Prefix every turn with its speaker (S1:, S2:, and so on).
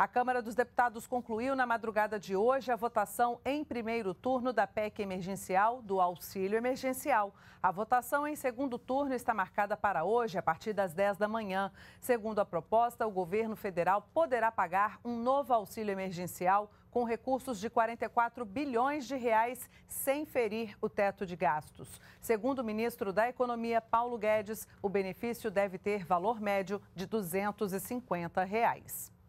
S1: A Câmara dos Deputados concluiu na madrugada de hoje a votação em primeiro turno da PEC emergencial do auxílio emergencial. A votação em segundo turno está marcada para hoje, a partir das 10 da manhã. Segundo a proposta, o governo federal poderá pagar um novo auxílio emergencial com recursos de 44 bilhões de reais, sem ferir o teto de gastos. Segundo o ministro da Economia, Paulo Guedes, o benefício deve ter valor médio de R$ 250. Reais.